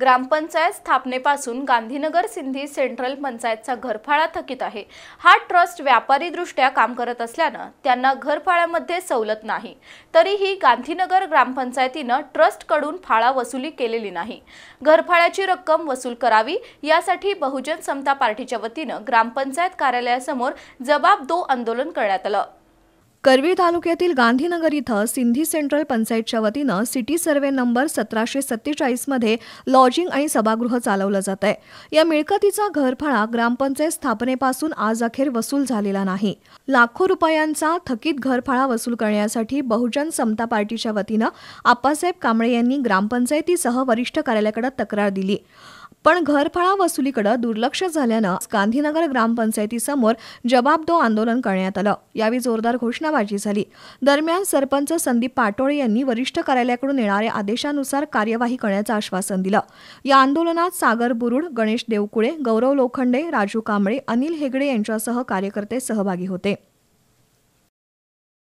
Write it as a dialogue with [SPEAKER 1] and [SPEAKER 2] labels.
[SPEAKER 1] ग्रामपंचायत स्थापनेपासून गांधीनगर सिंधी सेंट्रल पंचायतचा घरफाळा थकीत आहे हा ट्रस्ट व्यापारीदृष्ट्या काम करत असल्यानं त्यांना घरफाळ्यामध्ये सवलत नाही तरीही गांधीनगर ग्रामपंचायतीनं ट्रस्टकडून फाळा वसुली केलेली नाही घरफाळ्याची रक्कम वसूल करावी यासाठी बहुजन समता पार्टीच्या वतीनं ग्रामपंचायत कार्यालयासमोर जबाब दो आंदोलन करण्यात आलं
[SPEAKER 2] करवी तालुक्यातील गांधीनगर इथं सिंधी सेंट्रल पंचायतच्या वतीनं सिटी सर्वे नंबर सतराशे सत्तेचाळीसमध्ये लॉजिंग आणि सभागृह चालवलं जात आहे या मिळकतीचा घरफळा ग्रामपंचायत स्थापनेपासून आज अखेर वसूल झालेला नाही लाखो रुपयांचा थकीत घरफळा वसूल करण्यासाठी बहुजन समता पार्टीच्या वतीनं आप्पासाहेब कांबळे यांनी ग्रामपंचायतीसह वरिष्ठ कार्यालयाकडे तक्रार दिली पण घरफळा वसुलीकडे दुर्लक्ष झाल्यानं गांधीनगर ग्रामपंचायतीसमोर जबाबदो आंदोलन करण्यात आलं यावेळी जोरदार घोषणाबाजी झाली दरम्यान सरपंच संदीप पाटोळे यांनी वरिष्ठ कार्यालयाकडून येणाऱ्या आदेशानुसार कार्यवाही करण्याचं आश्वासन दिलं या आंदोलनात सागर बुरुड गणेश देवकुळे गौरव लोखंडे राजू कांबळे अनिल हेगडे यांच्यासह कार्यकर्ते सहभागी होते